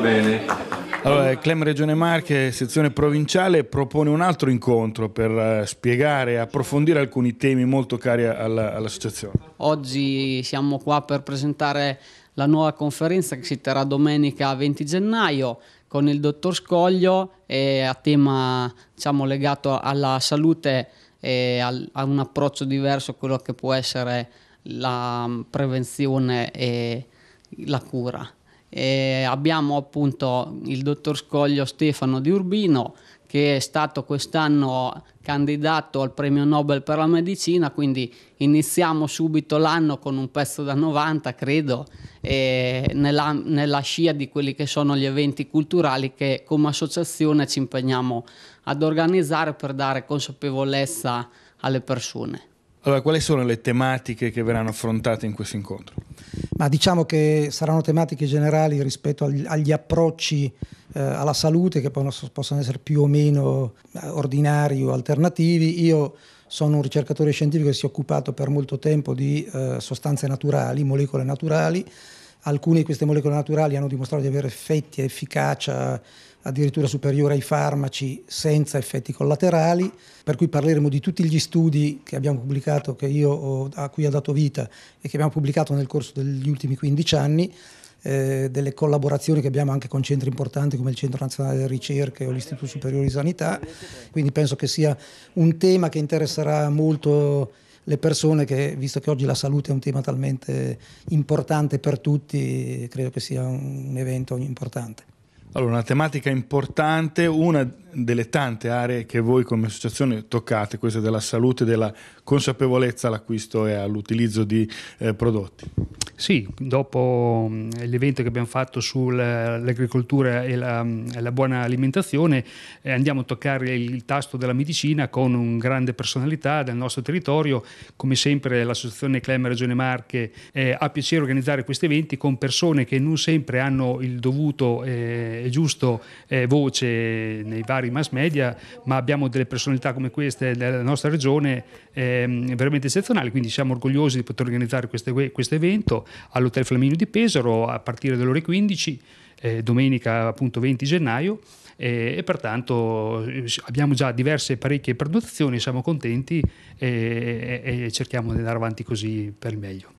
bene. Allora, Clem Regione Marche, sezione provinciale, propone un altro incontro per eh, spiegare e approfondire alcuni temi molto cari all'associazione. Oggi siamo qua per presentare la nuova conferenza che si terrà domenica 20 gennaio con il dottor Scoglio eh, a tema diciamo, legato alla salute e al, a un approccio diverso a quello che può essere la prevenzione e la cura. Eh, abbiamo appunto il dottor Scoglio Stefano di Urbino che è stato quest'anno candidato al premio Nobel per la medicina, quindi iniziamo subito l'anno con un pezzo da 90, credo, eh, nella, nella, scia di quelli che sono gli eventi culturali che come associazione ci impegniamo ad organizzare per dare consapevolezza alle persone. Allora, quali sono le tematiche che verranno affrontate in questo incontro? Ma diciamo che saranno tematiche generali rispetto agli, agli approcci eh, alla salute che possono essere più o meno eh, ordinari o alternativi. Io sono un ricercatore scientifico che si è occupato per molto tempo di eh, sostanze naturali, molecole naturali. Alcune di queste molecole naturali hanno dimostrato di avere effetti e efficacia addirittura superiore ai farmaci senza effetti collaterali, per cui parleremo di tutti gli studi che abbiamo pubblicato, che ho, a cui ho dato vita e che abbiamo pubblicato nel corso degli ultimi 15 anni, eh, delle collaborazioni che abbiamo anche con centri importanti come il Centro Nazionale delle Ricerche o l'Istituto Superiore di Sanità, quindi penso che sia un tema che interesserà molto le persone che, visto che oggi la salute è un tema talmente importante per tutti, credo che sia un evento importante. Allora, una tematica importante, una delle tante aree che voi come associazione toccate, questa della salute, della consapevolezza all'acquisto e all'utilizzo di eh, prodotti. Sì, dopo mm, l'evento che abbiamo fatto sull'agricoltura e la, mm, la buona alimentazione eh, andiamo a toccare il tasto della medicina con un grande personalità del nostro territorio. Come sempre l'associazione Clem Regione Marche eh, ha piacere organizzare questi eventi con persone che non sempre hanno il dovuto eh, e eh, giusto voce nei vari mass media, ma abbiamo delle personalità come queste della nostra regione ehm, veramente eccezionali, quindi siamo orgogliosi di poter organizzare questo, questo evento all'Hotel Flaminio di Pesaro a partire dalle ore 15, eh, domenica appunto 20 gennaio eh, e pertanto eh, abbiamo già diverse parecchie prenotazioni, siamo contenti eh, e, e cerchiamo di andare avanti così per il meglio.